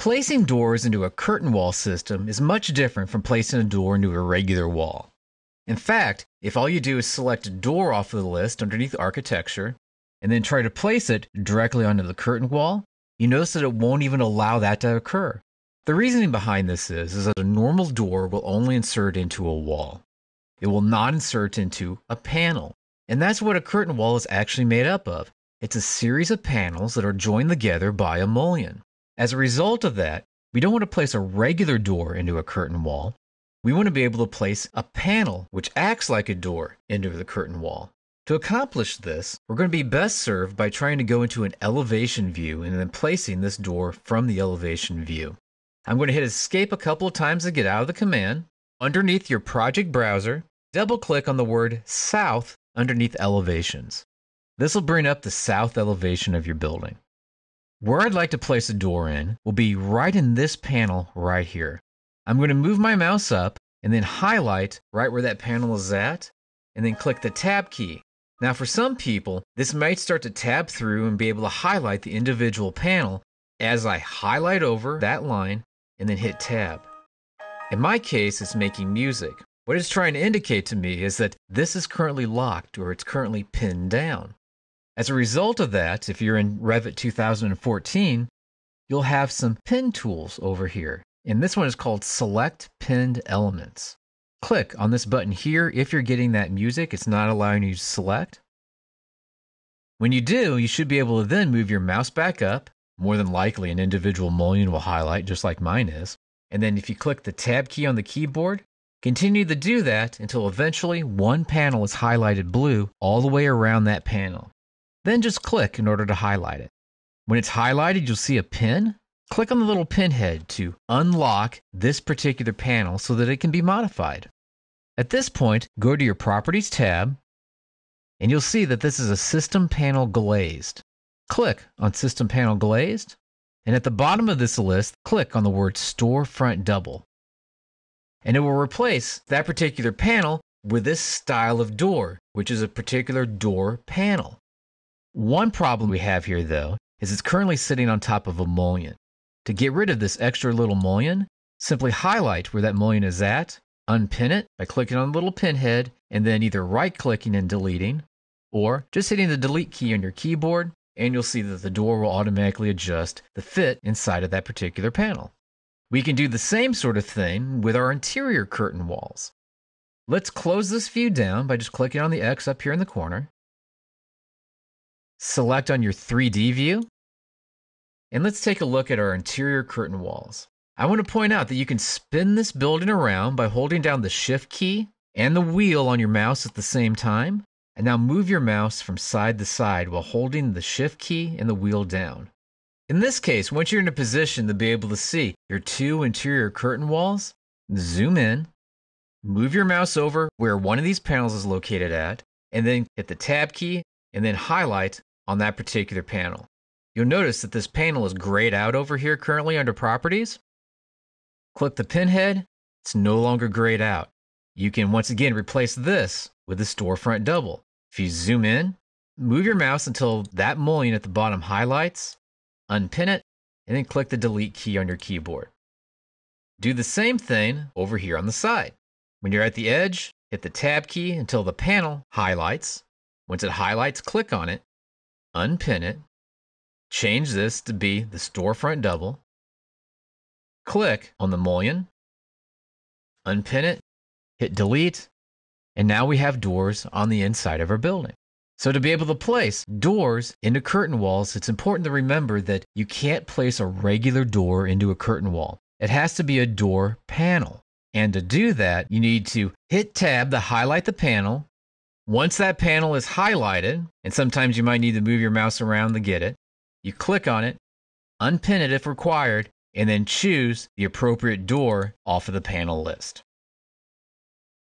Placing doors into a curtain wall system is much different from placing a door into a regular wall. In fact, if all you do is select a door off of the list underneath architecture and then try to place it directly onto the curtain wall, you notice that it won't even allow that to occur. The reasoning behind this is, is that a normal door will only insert into a wall. It will not insert into a panel. And that's what a curtain wall is actually made up of. It's a series of panels that are joined together by a mullion. As a result of that, we don't want to place a regular door into a curtain wall. We want to be able to place a panel which acts like a door into the curtain wall. To accomplish this, we're going to be best served by trying to go into an elevation view and then placing this door from the elevation view. I'm going to hit escape a couple of times to get out of the command. Underneath your project browser, double click on the word south underneath elevations. This will bring up the south elevation of your building. Where I'd like to place a door in will be right in this panel right here. I'm going to move my mouse up and then highlight right where that panel is at and then click the tab key. Now for some people, this might start to tab through and be able to highlight the individual panel as I highlight over that line and then hit tab. In my case, it's making music. What it's trying to indicate to me is that this is currently locked or it's currently pinned down. As a result of that, if you're in Revit 2014, you'll have some pin tools over here. And this one is called Select Pinned Elements. Click on this button here if you're getting that music. It's not allowing you to select. When you do, you should be able to then move your mouse back up. More than likely, an individual mullion will highlight, just like mine is. And then if you click the Tab key on the keyboard, Continue to do that until eventually one panel is highlighted blue all the way around that panel. Then just click in order to highlight it. When it's highlighted, you'll see a pin. Click on the little pinhead to unlock this particular panel so that it can be modified. At this point, go to your Properties tab, and you'll see that this is a System Panel Glazed. Click on System Panel Glazed, and at the bottom of this list, click on the word Storefront Double. And it will replace that particular panel with this style of door, which is a particular door panel. One problem we have here though is it's currently sitting on top of a mullion. To get rid of this extra little mullion, simply highlight where that mullion is at, unpin it by clicking on the little pinhead, and then either right clicking and deleting, or just hitting the delete key on your keyboard, and you'll see that the door will automatically adjust the fit inside of that particular panel. We can do the same sort of thing with our interior curtain walls. Let's close this view down by just clicking on the X up here in the corner select on your 3D view. And let's take a look at our interior curtain walls. I want to point out that you can spin this building around by holding down the shift key and the wheel on your mouse at the same time. And now move your mouse from side to side while holding the shift key and the wheel down. In this case, once you're in a position to be able to see your two interior curtain walls, zoom in, move your mouse over where one of these panels is located at, and then hit the tab key and then highlight on that particular panel. You'll notice that this panel is grayed out over here currently under properties. Click the pinhead, it's no longer grayed out. You can once again replace this with the storefront double. If you zoom in, move your mouse until that mullion at the bottom highlights, unpin it, and then click the delete key on your keyboard. Do the same thing over here on the side. When you're at the edge, hit the tab key until the panel highlights. Once it highlights, click on it unpin it, change this to be the storefront double, click on the mullion, unpin it, hit delete, and now we have doors on the inside of our building. So, to be able to place doors into curtain walls, it's important to remember that you can't place a regular door into a curtain wall. It has to be a door panel. And to do that, you need to hit tab to highlight the panel, once that panel is highlighted, and sometimes you might need to move your mouse around to get it, you click on it, unpin it if required, and then choose the appropriate door off of the panel list.